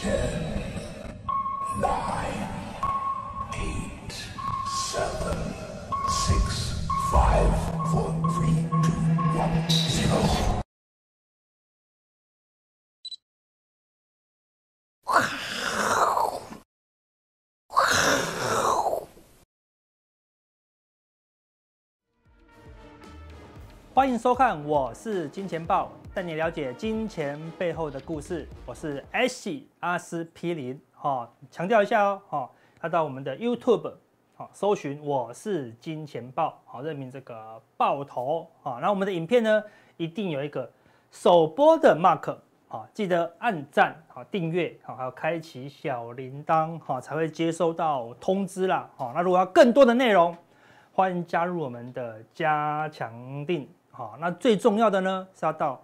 kill. 欢迎收看，我是金钱豹，带你了解金钱背后的故事。我是 S 阿司匹林，哈，强调一下哦，哈，要到我们的 YouTube，好，搜寻我是金钱豹，好，认明这个豹头，好，那我们的影片呢，一定有一个首播的 mark，好，记得按赞，好，订阅，好，还有开启小铃铛，哈，才会接收到通知啦，好，那如果要更多的内容，欢迎加入我们的加强定好，那最重要的呢是要到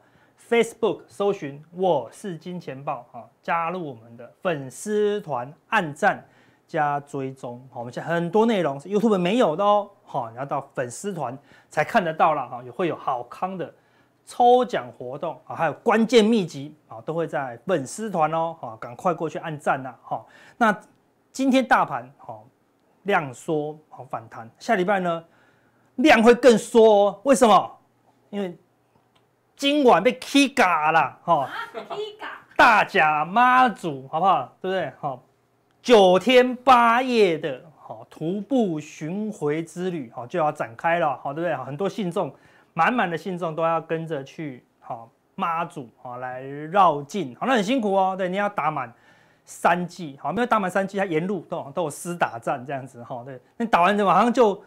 Facebook 搜寻我是金钱豹，好，加入我们的粉丝团，按赞加追踪，好，我们现在很多内容是 YouTube 没有的哦，好，要到粉丝团才看得到了，哈，也会有好康的抽奖活动，啊，还有关键秘籍，啊，都会在粉丝团哦，好，赶快过去按赞呐，好，那今天大盘好量缩好反弹，下礼拜呢量会更缩，为什么？因为今晚被 K 嘎了，哈，K 嘎，大甲妈祖好不好？对不对？好，九天八夜的，好徒步巡回之旅，好就要展开了，好对不对？很多信众，满满的信众都要跟着去，好妈祖，好来绕境，好那很辛苦哦，对，你要打满三季，好没有打满三季，它沿路都都有厮打战这样子，哈，对，你打完之后马上就。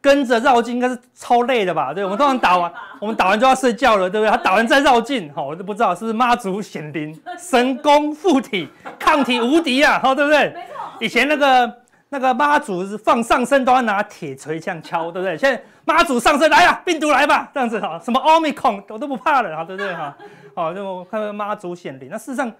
跟着绕进应该是超累的吧？对，我们通常打完，我们打完就要睡觉了，对不对？他打完再绕进，好，我都不知道是不是妈祖显灵，神功附体，抗体无敌啊，好，对不对？没错，以前那个那个妈祖是放上身都要拿铁锤这样敲，对不对？现在妈祖上身来呀，病毒来吧，这样子哈，什么奥密克我都不怕了，哈，对不对？哈，好，那么看看妈祖显灵，那事实上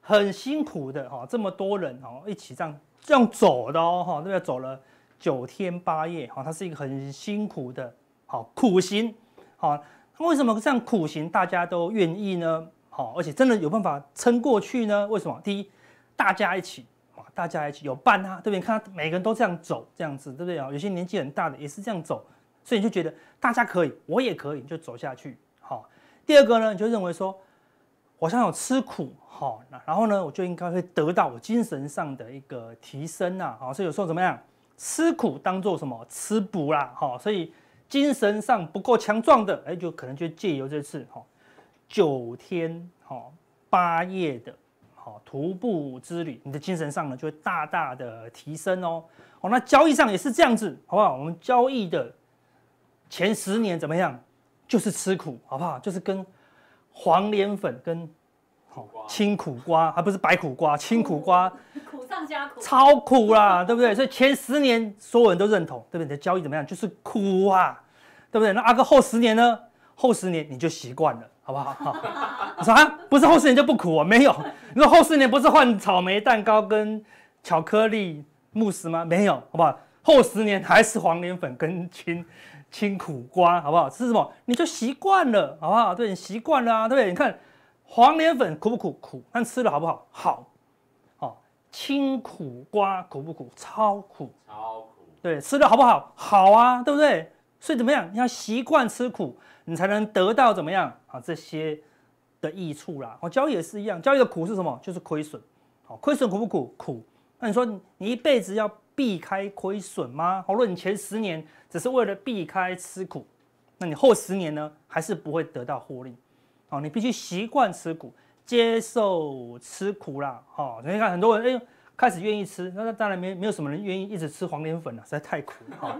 很辛苦的，哈，这么多人哈一起这样这样走的哦，哈，不对？走了。九天八夜，好，它是一个很辛苦的，好苦行，好，为什么这样苦行大家都愿意呢？好，而且真的有办法撑过去呢？为什么？第一，大家一起，啊，大家一起有伴啊，对不对？你看每个人都这样走，这样子，对不对啊？有些年纪很大的也是这样走，所以你就觉得大家可以，我也可以就走下去，好。第二个呢，你就认为说，我想要吃苦，好，那然后呢，我就应该会得到我精神上的一个提升呐，好，所以有时候怎么样？吃苦当做什么吃补啦，好，所以精神上不够强壮的，哎，就可能就借由这次哈九天哈八夜的哈徒步之旅，你的精神上呢就会大大的提升哦。哦，那交易上也是这样子，好不好？我们交易的前十年怎么样？就是吃苦，好不好？就是跟黄连粉跟青苦瓜，还不是白苦瓜，青苦瓜。上苦，超苦啦，对不对？所以前十年所有人都认同，对不对？你的交易怎么样？就是苦啊，对不对？那阿哥后十年呢？后十年你就习惯了，好不好？你说啊，不是后十年就不苦啊，没有。你说后十年不是换草莓蛋糕跟巧克力慕斯吗？没有，好不好？后十年还是黄连粉跟青青苦瓜，好不好？吃什么你就习惯了，好不好？对，习惯了啊，对不对？你看黄连粉苦不苦？苦，但吃了好不好？好。清苦瓜苦不苦？超苦，超苦。对，吃了好不好？好啊，对不对？所以怎么样？你要习惯吃苦，你才能得到怎么样啊？这些的益处啦。哦，交易也是一样，交易的苦是什么？就是亏损。好，亏损苦不苦？苦。那你说你一辈子要避开亏损吗？好，论你前十年只是为了避开吃苦，那你后十年呢？还是不会得到获利？好，你必须习惯吃苦。接受吃苦啦，哈，你看很多人哎，开始愿意吃，那那当然没没有什么人愿意一直吃黄连粉了，实在太苦了。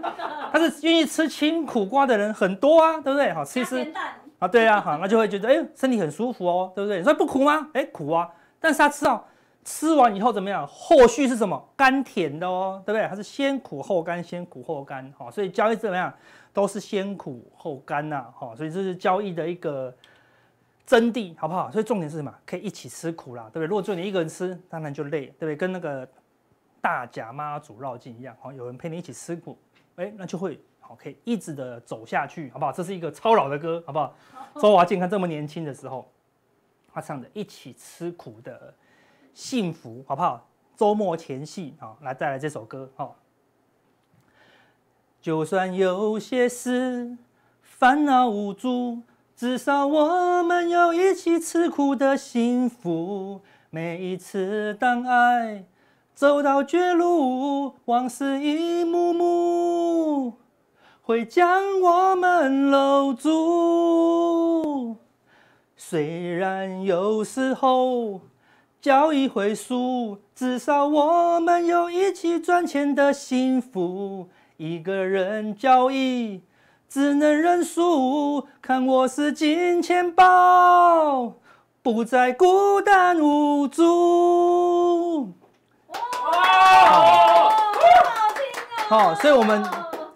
他 是愿意吃清苦瓜的人很多啊，对不对？好，吃一吃啊，对啊，好，那就会觉得哎，身体很舒服哦，对不对？你说不苦吗？哎，苦啊，但是他吃道吃完以后怎么样？后续是什么？甘甜的哦，对不对？他是先苦后甘，先苦后甘，好，所以交易怎么样？都是先苦后甘呐，好，所以这是交易的一个。真谛好不好？所以重点是什么？可以一起吃苦啦，对不对？如果只有你一个人吃，当然就累，对不对？跟那个大甲妈祖绕境一样，好，有人陪你一起吃苦，哎，那就会好，可以一直的走下去，好不好？这是一个超老的歌，好不好？周华健，看这么年轻的时候，他唱的一起吃苦的幸福，好不好？周末前戏啊，来带来这首歌，好，就算有些事烦恼无助。至少我们有一起吃苦的幸福。每一次当爱走到绝路，往事一幕幕会将我们搂住。虽然有时候交易会输，至少我们有一起赚钱的幸福。一个人交易。只能认输，看我是金钱豹，不再孤单无助。哇，好听哦。好，所以我们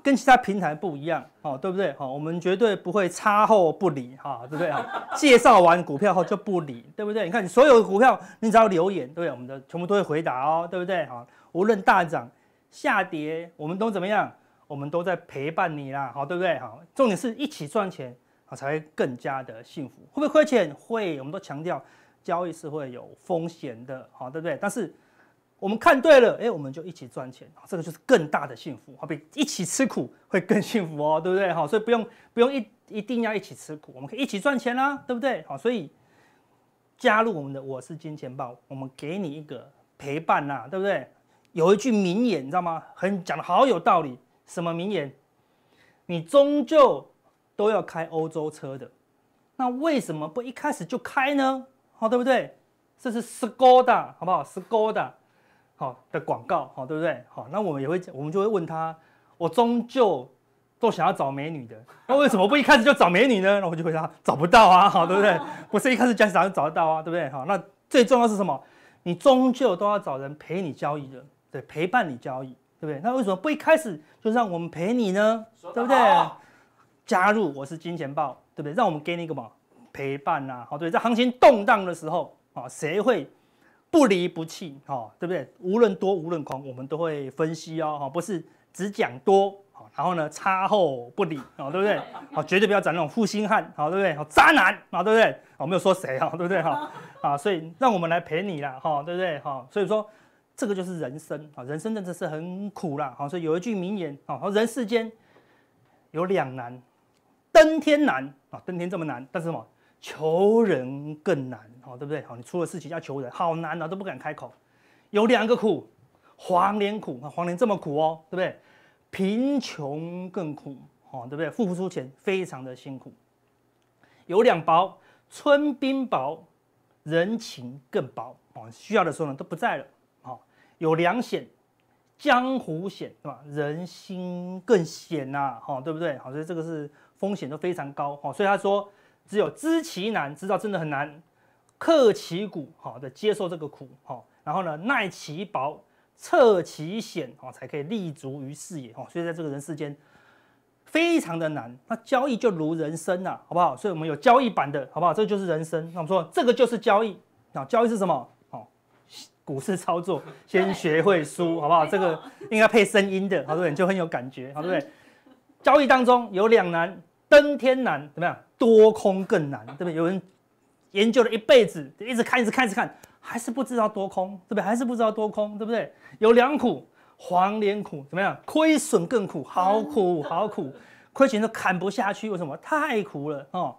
跟其他平台不一样，好，对不对？好，我们绝对不会插后不理，哈，对不对？好，介绍完股票后就不理，对不对？你看，你所有的股票，你只要留言，对不对？我们的全部都会回答哦，对不对？好，无论大涨下跌，我们都怎么样？我们都在陪伴你啦，好对不对？好，重点是一起赚钱，好才会更加的幸福。会不会亏钱？会，我们都强调交易是会有风险的，好对不对？但是我们看对了，哎，我们就一起赚钱，这个就是更大的幸福，好比一起吃苦会更幸福哦，对不对？好，所以不用不用一一定要一起吃苦，我们可以一起赚钱啦，对不对？好，所以加入我们的我是金钱豹，我们给你一个陪伴啦，对不对？有一句名言，你知道吗？很讲的好有道理。什么名言？你终究都要开欧洲车的，那为什么不一开始就开呢？好，对不对？这是 Skoda，好不好？Skoda，好，的广告，好，对不对？好，那我们也会，我们就会问他，我终究都想要找美女的，那为什么不一开始就找美女呢？那我就回答，找不到啊，好，对不对？不是一开始讲是找得到啊，对不对？好，那最重要是什么？你终究都要找人陪你交易的，对，陪伴你交易。对不对？那为什么不一开始就让我们陪你呢？对不对？加入我是金钱豹，对不对？让我们给你一个嘛陪伴呐？好，对，在行情动荡的时候啊，谁会不离不弃哈，对不对？无论多无论空，我们都会分析哦，哈，不是只讲多，好，然后呢，差后不理，哦，对不对？好，绝对不要找那种负心汉，好，对不对？好，渣男，好，对不对？我没有说谁，哈，对不对？哈，啊，所以让我们来陪你啦，哈，对不对？哈，所以说。这个就是人生啊，人生真的是很苦啦。好，所以有一句名言啊，人世间有两难，登天难啊，登天这么难，但是什么求人更难哦，对不对？好，你出了事情要求人，好难啊，都不敢开口。有两个苦，黄连苦啊，黄连这么苦哦，对不对？贫穷更苦哦，对不对？付不出钱，非常的辛苦。有两薄，春冰薄，人情更薄啊，需要的时候呢都不在了。有两险，江湖险是吧？人心更险呐，哈，对不对？好，所以这个是风险都非常高，哈。所以他说，只有知其难，知道真的很难，克其苦，好的接受这个苦，哈。然后呢，耐其薄，测其险，哈，才可以立足于事业，哈。所以在这个人世间，非常的难。那交易就如人生呐，好不好？所以我们有交易版的，好不好？这就是人生。那我们说，这个就是交易。那交易是什么？股市操作，先学会输，好不好？这个应该配声音的，好多人 就很有感觉，对不对？交易当中有两难，登天难，怎么样？多空更难，对不对？有人研究了一辈子，一直看，一直看，一直看，还是不知道多空，对不对？还是不知道多空，对不对？有两苦，黄连苦，怎么样？亏损更苦，好苦，好苦，亏钱都砍不下去，为什么？太苦了，哦。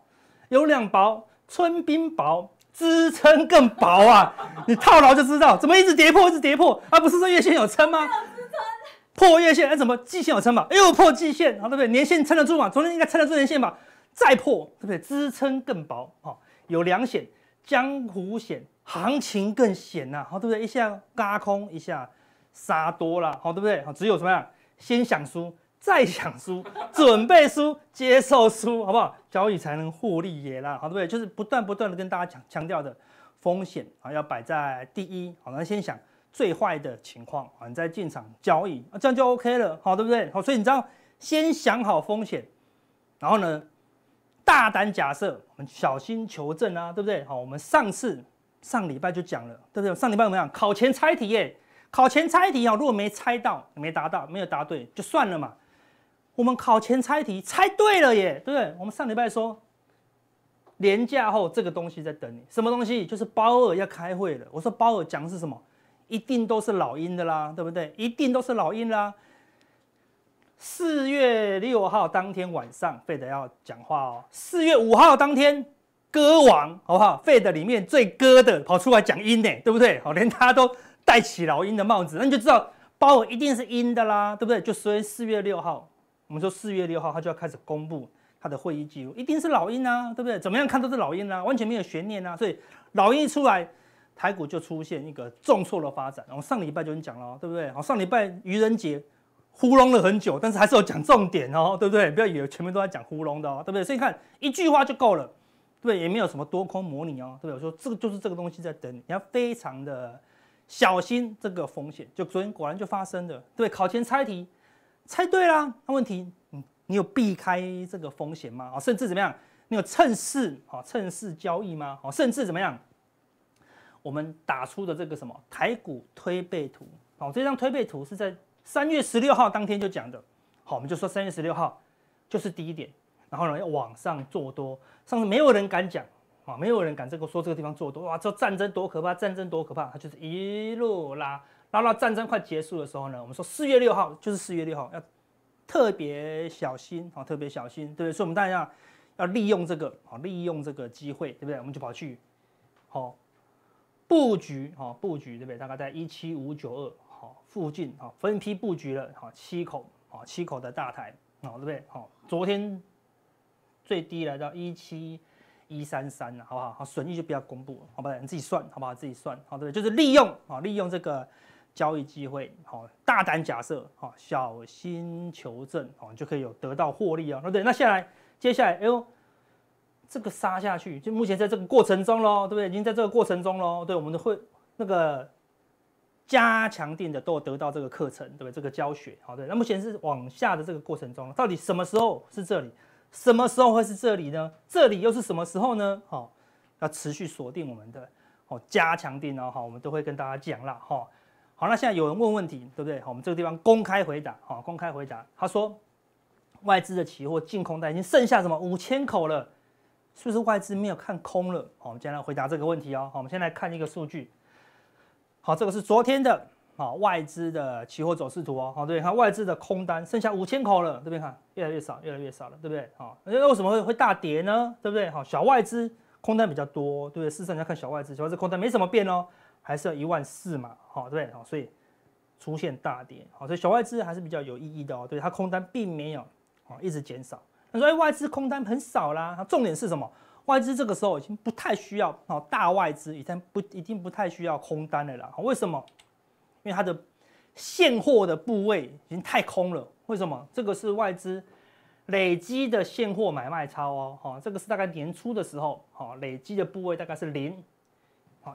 有两薄，春冰薄。支撑更薄啊！你套牢就知道，怎么一直跌破，一直跌破？啊，不是说月线有撑吗？破月线，哎，怎么季线有撑嘛？又破季线，好对不对？年线撑得住嘛？昨天应该撑得住年线吧？再破，对不对？支撑更薄哦、有两险，江湖险，行情更险呐！好，对不对？一下嘎空，一下杀多了，好对不对？好，只有什么呀？先想输。再想输，准备输，接受输，好不好？交易才能获利耶啦，好不对，就是不断不断的跟大家强强调的风险啊，要摆在第一，好，那先想最坏的情况啊，你在进场交易啊，这样就 OK 了，好，对不对？好，所以你知道先想好风险，然后呢，大胆假设，我们小心求证啊，对不对？好，我们上次上礼拜就讲了，对不对？上礼拜怎么样？考前猜题耶，考前猜题啊，如果没猜到，没答到，没有答对，就算了嘛。我们考前猜题，猜对了耶，对不对？我们上礼拜说，连假后这个东西在等你，什么东西？就是包尔要开会了。我说包尔讲的是什么？一定都是老鹰的啦，对不对？一定都是老鹰啦。四月六号当天晚上，费德要讲话哦。四月五号当天，歌王好不好？费德里面最歌的跑出来讲鹰呢，对不对？好，连他都戴起老鹰的帽子，那你就知道包尔一定是鹰的啦，对不对？就所以四月六号。我们说四月六号，他就要开始公布他的会议记录，一定是老鹰啊，对不对？怎么样看都是老鹰啊？完全没有悬念啊！所以老鹰一出来，台股就出现一个重挫的发展。然后上礼拜就讲了，对不对？好，上礼拜愚人节糊弄了很久，但是还是有讲重点哦，对不对？不要以为前面都在讲糊弄的，哦，对不对？所以看一句话就够了，对，也没有什么多空模拟哦，对不对？我说这个就是这个东西在等你，你要非常的小心这个风险。就昨天果然就发生了，对，考前猜题。猜对啦！那问题，你你有避开这个风险吗？啊，甚至怎么样？你有趁势啊，趁势交易吗？哦，甚至怎么样？我们打出的这个什么台股推背图，好，这张推背图是在三月十六号当天就讲的，好，我们就说三月十六号就是第一点，然后呢要往上做多，上次没有人敢讲啊，没有人敢这个说这个地方做多，哇，这战争多可怕，战争多可怕，它就是一路拉。然后到战争快结束的时候呢，我们说四月六号就是四月六号，要特别小心啊，特别小心，对不对？所以，我们大家要利用这个啊，利用这个机会，对不对？我们就跑去好布局啊，布局，对不对？大概在一七五九二好附近啊，分批布局了哦、七口啊七口的大台啊，对不对？好，昨天最低来到一七一三三了，好不好？好，损益就不要公布了，好好？你自己算，好不好？自己算，好对？就是利用啊，利用这个。交易机会，好大胆假设，好小心求证，好就可以有得到获利啊，对不对？那下来，接下来，哎呦，这个杀下去，就目前在这个过程中喽，对不对？已经在这个过程中喽，对，我们都会那个加强定的都有得到这个课程，对不对？这个教学，好对。那目前是往下的这个过程中，到底什么时候是这里？什么时候会是这里呢？这里又是什么时候呢？好，要持续锁定我们的哦，加强定哦，好，我们都会跟大家讲啦，哈。好，那现在有人问问题，对不对？好，我们这个地方公开回答，好，公开回答。他说，外资的期货净空单已经剩下什么五千口了，是不是外资没有看空了？好，我们先来回答这个问题哦。好，我们先来看一个数据。好，这个是昨天的，好，外资的期货走势图哦。好，对，看外资的空单剩下五千口了，这边看越来越少，越来越少了，对不对？好，那为什么会会大跌呢？对不对？好，小外资空单比较多，对不对？事实上你要看小外资，小外资空单没什么变哦。还是要一万四嘛，好，对不对？好，所以出现大跌，好，所以小外资还是比较有意义的哦，对，它空单并没有，哦，一直减少。那说哎，外资空单很少啦，它重点是什么？外资这个时候已经不太需要，哦，大外资已经不一定不太需要空单的啦。为什么？因为它的现货的部位已经太空了。为什么？这个是外资累积的现货买卖差哦，哈，这个是大概年初的时候，好，累积的部位大概是零。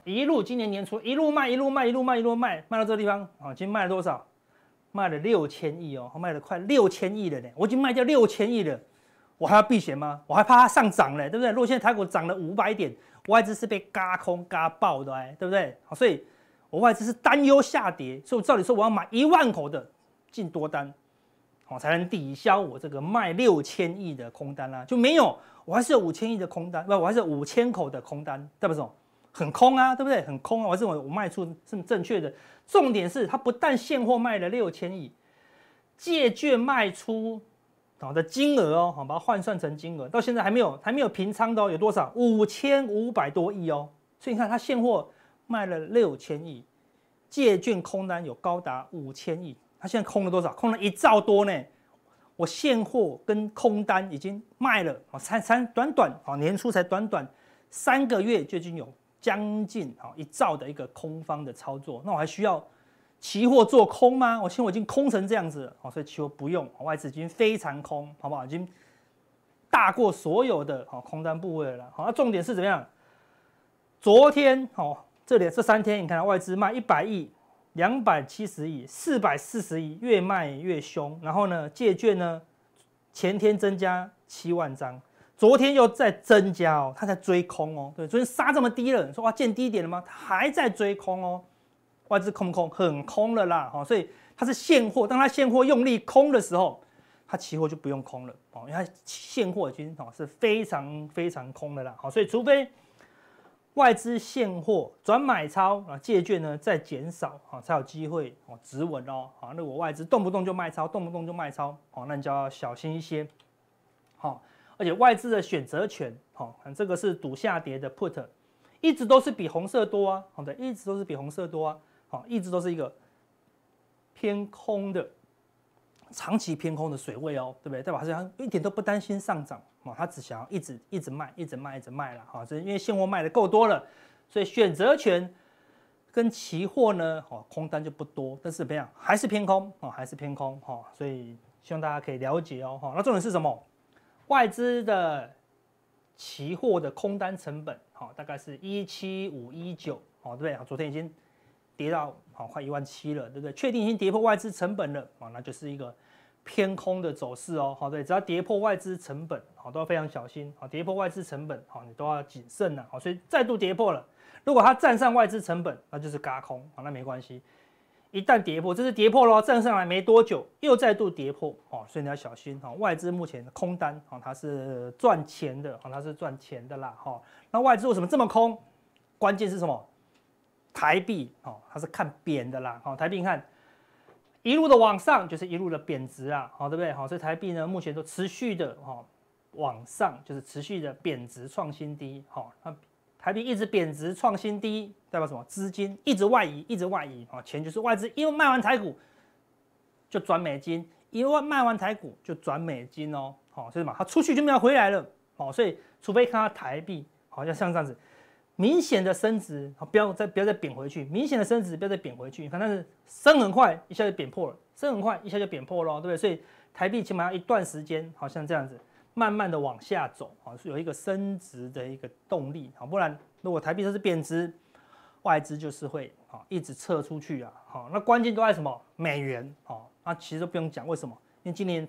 一路今年年初一路卖一路卖一路卖一路卖，卖到这地方，好，已经卖了多少？卖了六千亿哦，卖了快六千亿了呢。我已经卖掉六千亿了，我还要避险吗？我还怕它上涨呢，对不对？如果现在台股涨了五百点，外资是被嘎空嘎爆的，对不对？所以，我外资是担忧下跌，所以照理说我要买一万口的进多单，我才能抵消我这个卖六千亿的空单啦。就没有，我还是有五千亿的空单，不，我还是五千口的空单，对不？总。很空啊，对不对？很空啊！我是我我卖出是正确的，重点是它不但现货卖了六千亿，借券卖出好的金额哦，好把它换算成金额，到现在还没有还没有平仓的哦，有多少？五千五百多亿哦。所以你看它现货卖了六千亿，借券空单有高达五千亿，它现在空了多少？空了一兆多呢。我现货跟空单已经卖了，三三短短啊年初才短短三个月就已经有。将近啊一兆的一个空方的操作，那我还需要期货做空吗？我现在我已经空成这样子了，哦，所以期货不用，外资已经非常空，好不好？已经大过所有的好空单部位了。好，那重点是怎么样？昨天哦，这里这三天，你看到外资卖一百亿、两百七十亿、四百四十亿，越卖越凶。然后呢，借券呢，前天增加七万张。昨天又在增加哦，它在追空哦。对，昨天杀这么低了，你说哇，见低点了吗？它还在追空哦，外资空不空？很空了啦，好，所以它是现货，当它现货用力空的时候，它期货就不用空了哦，因为它现货经哦是非常非常空的啦，好，所以除非外资现货转买超啊，借券呢再减少啊，才有机会哦止稳哦，好，那我外资动不动就卖超，动不动就卖超，好，那你就要小心一些，好。而且外资的选择权，好，这个是赌下跌的 put，一直都是比红色多啊，好的，一直都是比红色多啊，好，一直都是一个偏空的，长期偏空的水位哦，对不对？表吧？他一点都不担心上涨啊，他只想要一直一直卖，一直卖，一直卖了，好，是因为现货卖的够多了，所以选择权跟期货呢，好，空单就不多，但是怎么样，还是偏空，好，还是偏空，好，所以希望大家可以了解哦，哈，那重点是什么？外资的期货的空单成本，好，大概是一七五一九，好，对不对？昨天已经跌到好快一万七了，对不对？确定已经跌破外资成本了，啊，那就是一个偏空的走势哦，好，对，只要跌破外资成本，好，都要非常小心，啊，跌破外资成本，好，你都要谨慎了，好，所以再度跌破了，如果它站上外资成本，那就是嘎空，好，那没关系。一旦跌破，这是跌破了，站上来没多久，又再度跌破，哦，所以你要小心哈。外资目前空单，哈，它是赚钱的，哈，它是赚钱的啦，哈。那外资为什么这么空？关键是什么？台币，哦，它是看贬的啦，哦，台币看一路的往上，就是一路的贬值啊，好，对不对？好，所以台币呢，目前都持续的，哈，往上就是持续的贬值，创新低，哈。那台币一直贬值，创新低。代表什么资金一直外移，一直外移啊？钱就是外资，因为卖完台股就转美金，因为卖完台股就转美金哦。好，所以嘛，它出去就没有回来了。哦，所以除非看它台币，好像像这样子明显的升值，好，不要再不要再贬回去，明显的升值不要再贬回去。你看但是升很快，一下就贬破了，升很快一下就贬破哦，对不对？所以台币起码要一段时间，好像这样子慢慢的往下走，好，是有一个升值的一个动力，好，不然如果台币都是贬值。外资就是会啊一直撤出去啊，好，那关键都在什么？美元啊，那其实都不用讲，为什么？因为今年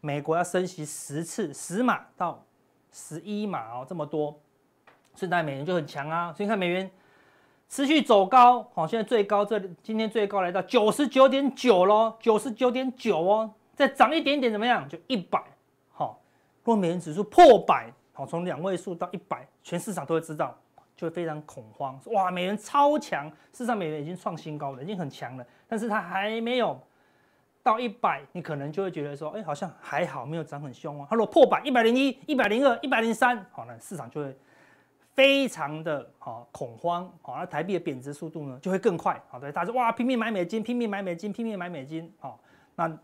美国要升息十次，十码到十一码哦，这么多，顺带美元就很强啊。所以看美元持续走高，好，现在最高这今天最高来到九十九点九喽，九十九点九哦，再涨一点点怎么样？就一百，好，如果美元指数破百，好，从两位数到一百，全市场都会知道。就会非常恐慌，哇，美元超强，实上美元已经创新高了，已经很强了，但是它还没有到一百，你可能就会觉得说，哎，好像还好，没有涨很凶啊。如果破板一百零一、一百零二、一百零三，好了，市场就会非常的啊恐慌啊，那台币的贬值速度呢就会更快啊。对，他说，哇，拼命买美金，拼命买美金，拼命买美金啊。那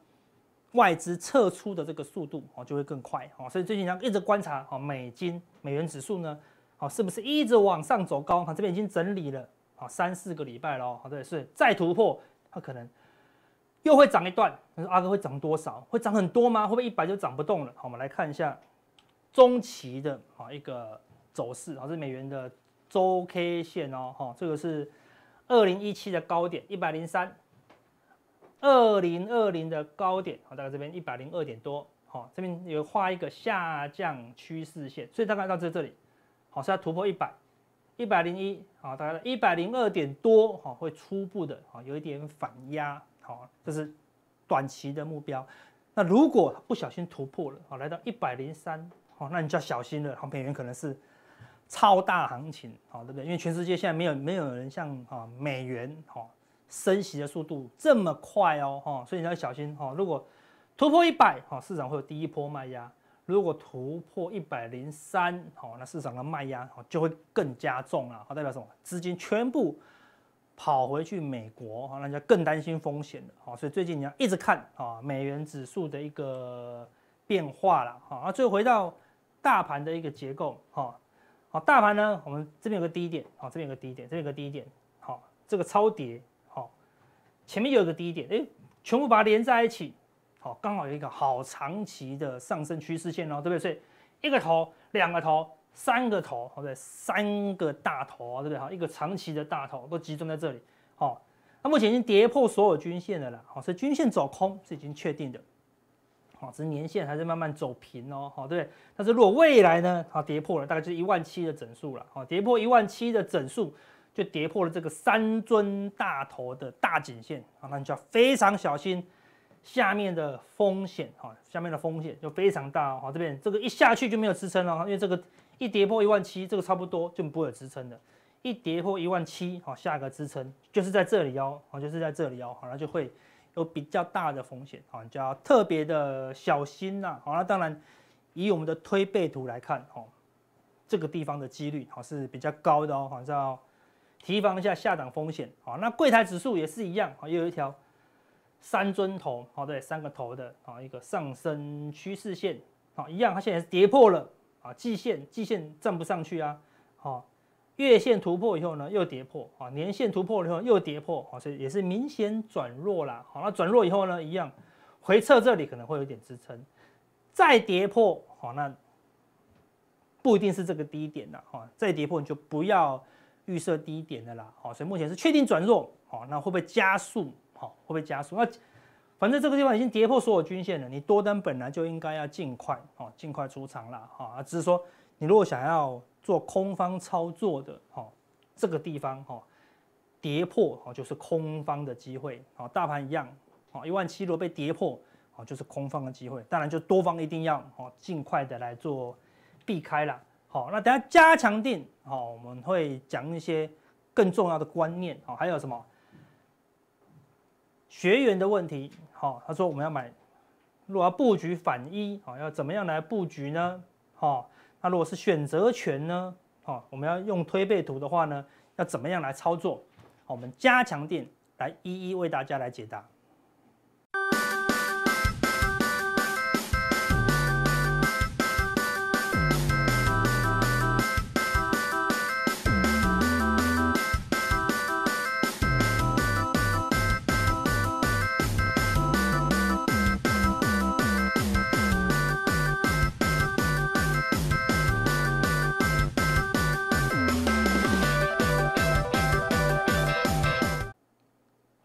外资撤出的这个速度啊就会更快啊。所以最近要一直观察啊，美金、美元指数呢。好，是不是一直往上走？高银这边已经整理了啊，三四个礼拜喽。好，这也是再突破，它可能又会涨一段。是阿哥会涨多少？会涨很多吗？会不会一百就涨不动了？好，我们来看一下中期的啊一个走势。好，这是美元的周 K 线哦。哈，这个是二零一七的高点一百零三，二零二零的高点啊，大概这边一百零二点多。好，这边有画一个下降趋势线，所以大概到这这里。好要突破一百，一百零一，好，大概一百零二点多，哈，会初步的，哈，有一点反压，好，这是短期的目标。那如果不小心突破了，好，来到一百零三，好，那你就要小心了，好，美元可能是超大行情，好，对不对？因为全世界现在没有没有有人像啊美元，哈，升息的速度这么快哦，哈，所以你要小心，哈，如果突破一百，哈，市场会有第一波卖压。如果突破一百零三，好，那市场的卖压就会更加重了，好代表什么？资金全部跑回去美国，好，那就更担心风险了，好，所以最近你要一直看啊，美元指数的一个变化了，好，那最后回到大盘的一个结构，好，好，大盘呢，我们这边有个低点，好，这边有个低点，这边有个低点，好，这个超跌，好，前面有个低点，哎，全部把它连在一起。好，刚好有一个好长期的上升趋势线哦，对不对？所以一个头、两个头、三个头，对不对？三个大头，对不对？哈，一个长期的大头都集中在这里。好，那目前已经跌破所有均线的了，好，所以均线走空是已经确定的。好，只是年线还是慢慢走平哦，好，对不但是如果未来呢，好跌破了大概就是一万七的整数了，好，跌破一万七的整数就跌破了这个三尊大头的大颈线，啊，那你就要非常小心。下面的风险哈，下面的风险就非常大哦。这边这个一下去就没有支撑了，因为这个一跌破一万七，这个差不多就不会有支撑的。一跌破一万七，好，下一个支撑就是在这里哦，好，就是在这里哦，好，那就会有比较大的风险，好，就要特别的小心啦。好，那当然以我们的推背图来看，哦，这个地方的几率好是比较高的哦，好，是要提防一下下档风险。好，那柜台指数也是一样，好，又有一条。三尊头，好，对，三个头的，啊一个上升趋势线，好，一样，它现在是跌破了，啊，季线，季线站不上去啊，好，月线突破以后呢，又跌破，啊，年线突破了以后又跌破，啊，所以也是明显转弱啦，好，那转弱以后呢，一样，回撤这里可能会有点支撑，再跌破，好，那不一定是这个低点了，哈，再跌破你就不要预设低点的啦，好，所以目前是确定转弱，好，那会不会加速？好，会不会加速？那反正这个地方已经跌破所有均线了，你多单本来就应该要尽快哦，尽快出场了哦。只是说，你如果想要做空方操作的哦，这个地方哦，跌破哦，就是空方的机会哦。大盘一样哦，一万七如果被跌破哦，就是空方的机会。当然，就多方一定要哦，尽快的来做避开了。好，那等下加强定哦，我们会讲一些更重要的观念哦，还有什么？学员的问题，哦，他说我们要买，若要布局反一，哦，要怎么样来布局呢？哦，那如果是选择权呢？哦，我们要用推背图的话呢，要怎么样来操作？我们加强店来一一为大家来解答。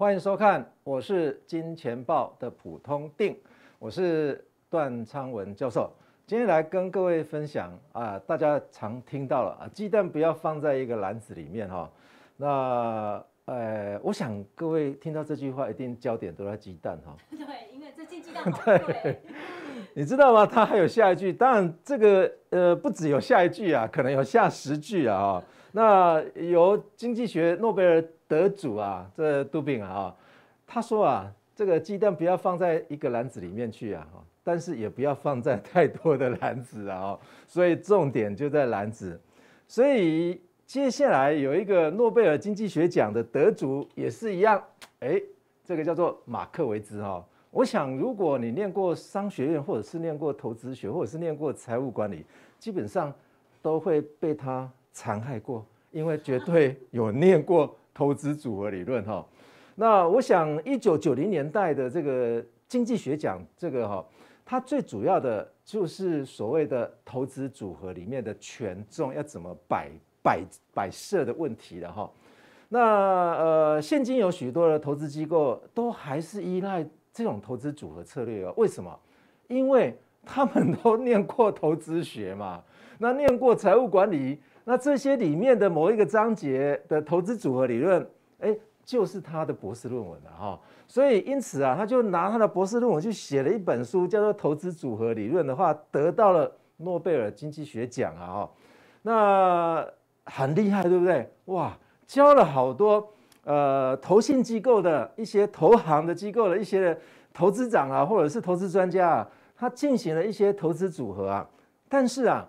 欢迎收看，我是金钱豹的普通定，我是段昌文教授，今天来跟各位分享啊，大家常听到了啊，鸡蛋不要放在一个篮子里面哈。那呃，我想各位听到这句话，一定焦点都在鸡蛋哈。对，因为这鸡蛋。对。你知道吗？它还有下一句，当然这个呃，不只有下一句啊，可能有下十句啊啊。那由经济学诺贝尔。得主啊，这杜宾啊，他说啊，这个鸡蛋不要放在一个篮子里面去啊，但是也不要放在太多的篮子啊，所以重点就在篮子。所以接下来有一个诺贝尔经济学奖的得主也是一样，哎，这个叫做马克维兹啊。我想如果你念过商学院，或者是念过投资学，或者是念过财务管理，基本上都会被他残害过，因为绝对有念过。投资组合理论哈，那我想一九九零年代的这个经济学奖，这个哈，它最主要的就是所谓的投资组合里面的权重要怎么摆摆摆设的问题了哈。那呃，现今有许多的投资机构都还是依赖这种投资组合策略哦。为什么？因为他们都念过投资学嘛，那念过财务管理。那这些里面的某一个章节的投资组合理论，哎，就是他的博士论文了哈。所以因此啊，他就拿他的博士论文去写了一本书，叫做《投资组合理论》的话，得到了诺贝尔经济学奖啊那很厉害，对不对？哇，教了好多呃，投信机构的一些投行的机构的一些投资长啊，或者是投资专家啊，他进行了一些投资组合啊，但是啊。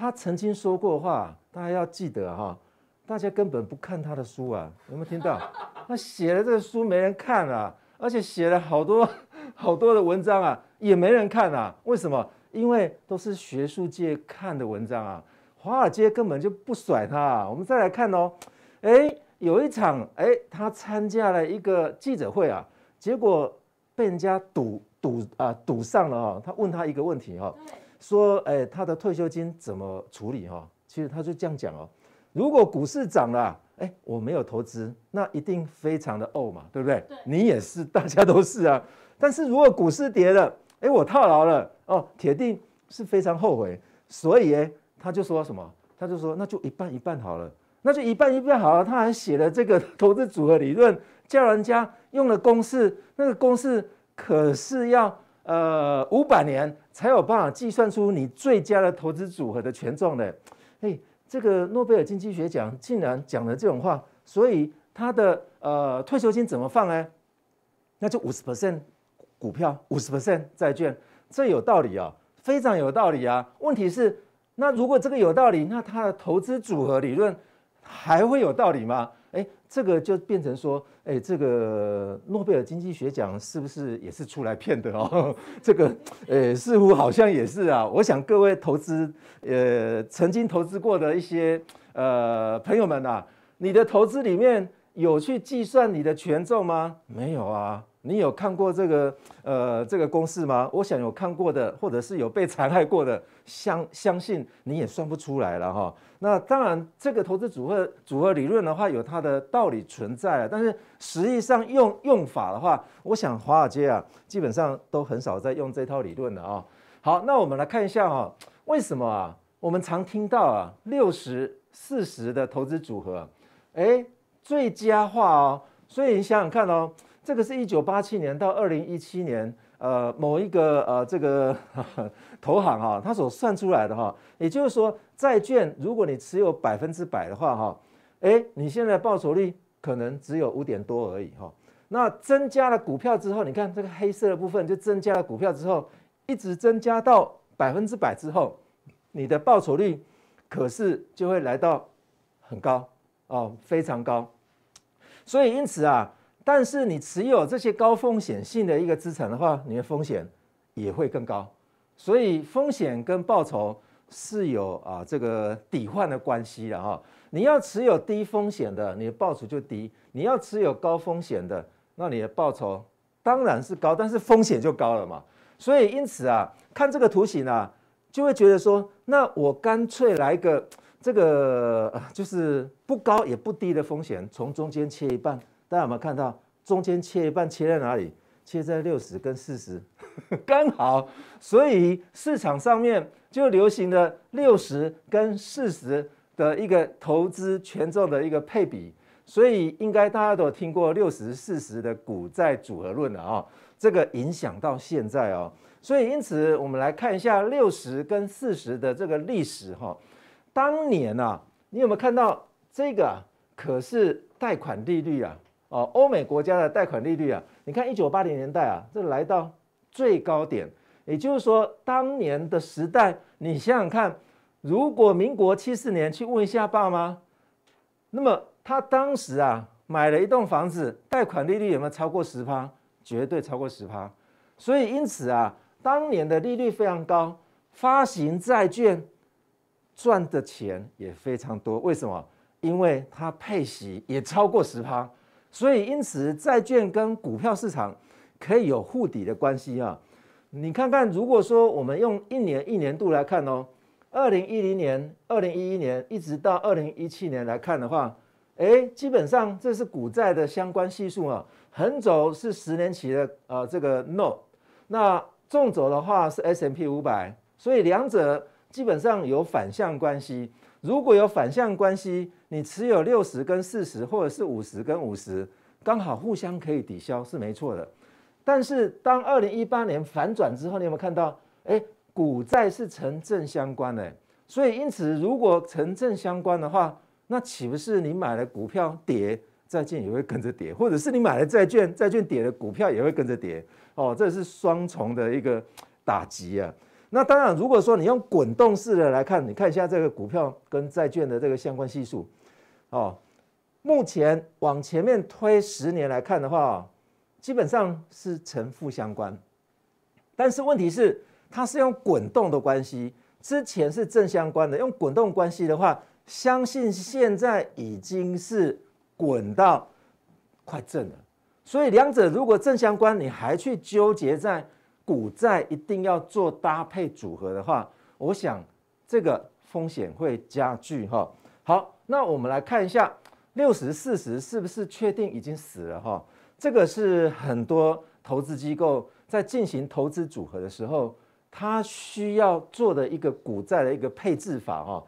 他曾经说过话，大家要记得哈。大家根本不看他的书啊，有没有听到？他写了这个书没人看啊，而且写了好多 好多的文章啊，也没人看啊。为什么？因为都是学术界看的文章啊。华尔街根本就不甩他。啊。我们再来看哦，哎，有一场哎，他参加了一个记者会啊，结果被人家堵堵啊堵上了啊。他问他一个问题哦，说，哎，他的退休金怎么处理？哈，其实他就这样讲哦。如果股市涨了，哎，我没有投资，那一定非常的怄嘛，对不对？对。你也是，大家都是啊。但是如果股市跌了，哎，我套牢了，哦，铁定是非常后悔。所以，哎，他就说什么？他就说那就一半一半好了，那就一半一半好了。他还写了这个 投资组合理论，叫人家用了公式，那个公式可是要呃五百年。才有办法计算出你最佳的投资组合的权重的，哎，这个诺贝尔经济学奖竟然讲了这种话，所以他的呃退休金怎么放呢？那就五十 percent 股票，五十 percent 债券，这有道理啊，非常有道理啊。问题是，那如果这个有道理，那他的投资组合理论还会有道理吗？哎，这个就变成说，哎，这个诺贝尔经济学奖是不是也是出来骗的哦？这个，呃，似乎好像也是啊。我想各位投资，呃，曾经投资过的一些，呃，朋友们呐，你的投资里面有去计算你的权重吗？没有啊。你有看过这个呃这个公式吗？我想有看过的，或者是有被残害过的，相相信你也算不出来了哈。那当然，这个投资组合组合理论的话，有它的道理存在了，但是实际上用用法的话，我想华尔街啊，基本上都很少在用这套理论了啊。好，那我们来看一下哈，为什么啊？我们常听到啊，六十四十的投资组合，哎，最佳化哦，所以你想想看哦。这个是一九八七年到二零一七年，呃，某一个呃，这个 投行哈，他所算出来的哈，也就是说，债券如果你持有百分之百的话哈，哎，你现在报酬率可能只有五点多而已哈。那增加了股票之后，你看这个黑色的部分就增加了股票之后，一直增加到百分之百之后，你的报酬率可是就会来到很高哦，非常高。所以因此啊。但是你持有这些高风险性的一个资产的话，你的风险也会更高。所以风险跟报酬是有啊这个抵换的关系的哈。你要持有低风险的，你的报酬就低；你要持有高风险的，那你的报酬当然是高，但是风险就高了嘛。所以因此啊，看这个图形啊，就会觉得说，那我干脆来个这个就是不高也不低的风险，从中间切一半。大家有没有看到中间切一半切在哪里？切在六十跟四十，刚好，所以市场上面就流行的六十跟四十的一个投资权重的一个配比。所以应该大家都听过六十四十的股债组合论了啊。这个影响到现在哦。所以因此我们来看一下六十跟四十的这个历史哈。当年啊，你有没有看到这个？可是贷款利率啊。哦，欧美国家的贷款利率啊，你看一九八零年代啊，这来到最高点。也就是说，当年的时代，你想想看，如果民国七四年去问一下爸妈，那么他当时啊买了一栋房子，贷款利率有没有超过十趴？绝对超过十趴。所以因此啊，当年的利率非常高，发行债券赚的钱也非常多。为什么？因为它配息也超过十趴。所以，因此，债券跟股票市场可以有互抵的关系啊。你看看，如果说我们用一年一年度来看哦，二零一零年、二零一一年一直到二零一七年来看的话，哎，基本上这是股债的相关系数啊。横轴是十年期的，呃，这个 note，那纵轴的话是 S M P 五百，所以两者基本上有反向关系。如果有反向关系，你持有六十跟四十，或者是五十跟五十，刚好互相可以抵消，是没错的。但是当二零一八年反转之后，你有没有看到？哎，股债是成正相关的，所以因此如果成正相关的话，那岂不是你买了股票跌，债券也会跟着跌；或者是你买了债券，债券跌了，股票也会跟着跌？哦，这是双重的一个打击啊！那当然，如果说你用滚动式的来看，你看一下这个股票跟债券的这个相关系数。哦，目前往前面推十年来看的话，基本上是呈负相关。但是问题是，它是用滚动的关系，之前是正相关的。用滚动关系的话，相信现在已经是滚到快正了。所以两者如果正相关，你还去纠结在股债一定要做搭配组合的话，我想这个风险会加剧哈。好。那我们来看一下六十四十是不是确定已经死了哈？这个是很多投资机构在进行投资组合的时候，它需要做的一个股债的一个配置法哈。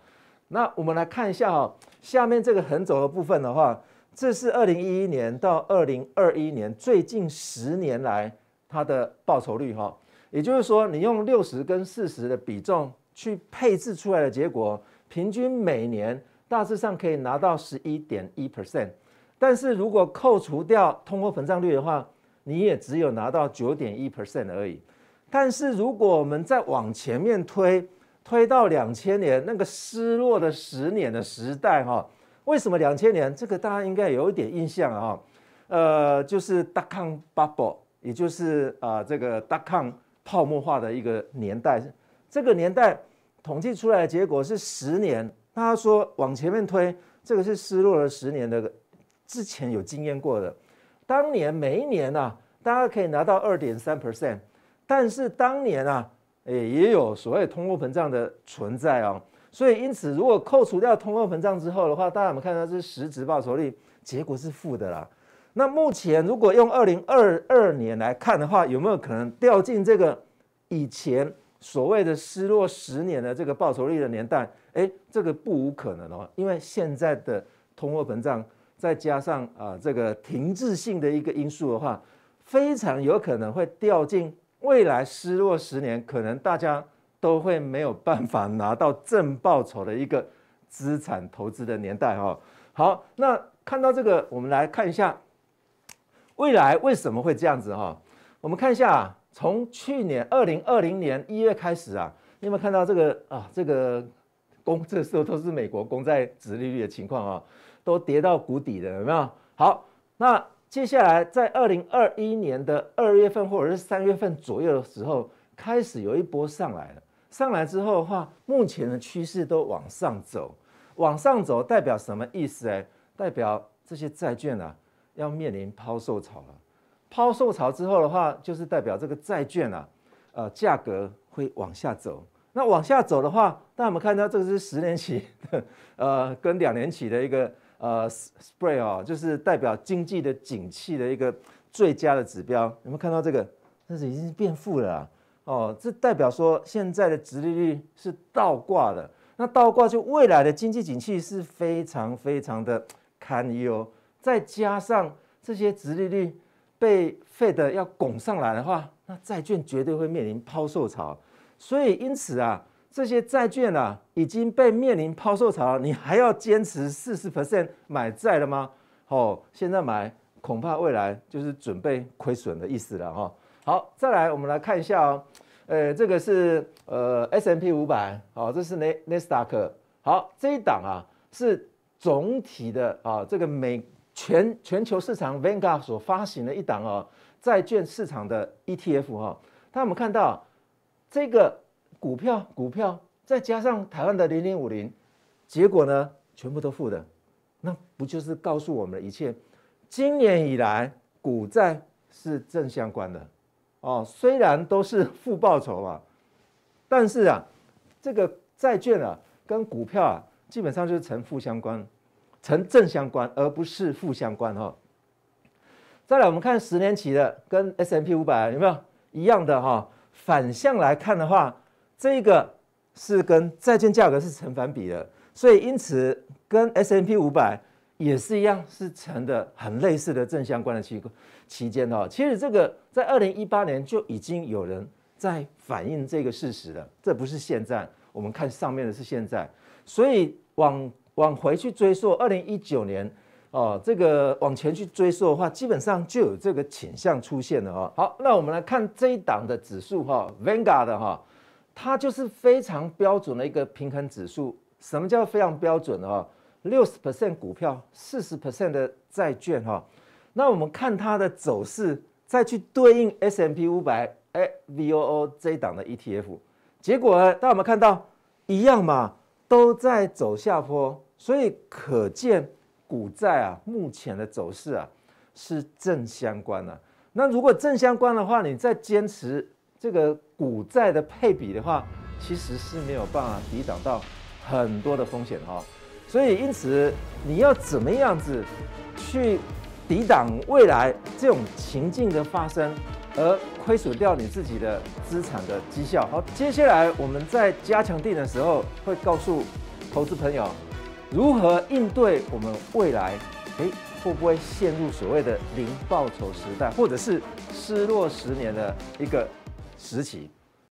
那我们来看一下哈，下面这个横轴的部分的话，这是二零一一年到二零二一年最近十年来它的报酬率哈。也就是说，你用六十跟四十的比重去配置出来的结果，平均每年。大致上可以拿到十一点一 percent，但是如果扣除掉通货膨胀率的话，你也只有拿到九点一 percent 而已。但是如果我们再往前面推，推到两千年那个失落的十年的时代，哈，为什么两千年？这个大家应该有一点印象啊，呃，就是 dotcom bubble，也就是啊这个 dotcom 泡沫化的一个年代。这个年代统计出来的结果是十年。那他说往前面推，这个是失落了十年的，之前有经验过的，当年每一年呢，大家可以拿到二点三 percent，但是当年啊，诶也有所谓通货膨胀的存在啊，所以因此如果扣除掉通货膨胀之后的话，大家有没有看到是实质报酬率，结果是负的啦。那目前如果用二零二二年来看的话，有没有可能掉进这个以前所谓的失落十年的这个报酬率的年代？哎，这个不无可能哦，因为现在的通货膨胀，再加上啊这个停滞性的一个因素的话，非常有可能会掉进未来失落十年，可能大家都会没有办法拿到正报酬的一个资产投资的年代哈。好，那看到这个，我们来看一下未来为什么会这样子哈。我们看一下，啊，从去年二零二零年一月开始啊，你有没有看到这个啊这个？公这时候都是美国公债殖利率的情况啊，都跌到谷底的，有没有？好，那接下来在二零二一年的二月份或者是三月份左右的时候，开始有一波上来了。上来之后的话，目前的趋势都往上走，往上走代表什么意思？哎，代表这些债券啊要面临抛售潮了。抛售潮之后的话，就是代表这个债券啊，呃，价格会往下走。那往下走的话，大家有看到这个是十年期的，呃，跟两年期的一个呃 s p r a y 哦，就是代表经济的景气的一个最佳的指标。有没有看到这个？但是已经是变负了哦，这代表说现在的殖利率是倒挂的。那倒挂就未来的经济景气是非常非常的堪忧。再加上这些殖利率被废的要拱上来的话，那债券绝对会面临抛售潮。所以，因此啊，这些债券啊已经被面临抛售潮了，你还要坚持四十 percent 买债了吗？哦，现在买恐怕未来就是准备亏损的意思了哈。好，再来我们来看一下哦，呃，这个是呃 S M P 五百，好，这是 N e s t a q 好，这一档啊是总体的啊，这个美全全球市场 VanGuard 所发行的一档啊债券市场的 ETF 哈，那我们看到。这个股票，股票再加上台湾的零零五零，结果呢全部都负的，那不就是告诉我们一切？今年以来，股债是正相关的哦。虽然都是负报酬嘛，但是啊，这个债券啊跟股票啊基本上就是呈负相关，呈正相关而不是负相关哦。再来，我们看十年期的跟 S M P 五百有没有一样的哈？反向来看的话，这一个是跟债券价格是成反比的，所以因此跟 S M P 五百也是一样，是成的很类似的正相关的期期间哦。其实这个在二零一八年就已经有人在反映这个事实了，这不是现在我们看上面的是现在，所以往往回去追溯二零一九年。哦，这个往前去追溯的话，基本上就有这个倾向出现了哈。好，那我们来看这一档的指数哈，Vanguard 的哈，它就是非常标准的一个平衡指数。什么叫非常标准的哈？六十 percent 股票，四十 percent 的债券哈。那我们看它的走势，再去对应 S M P 五百哎，V O O 这一档的 E T F，结果呢，大家看到一样嘛，都在走下坡，所以可见。股债啊，目前的走势啊是正相关的。那如果正相关的话，你再坚持这个股债的配比的话，其实是没有办法抵挡到很多的风险哈。所以，因此你要怎么样子去抵挡未来这种情境的发生，而亏损掉你自己的资产的绩效？好，接下来我们在加强定的时候会告诉投资朋友。如何应对我们未来？哎，会不会陷入所谓的零报酬时代，或者是失落十年的一个时期？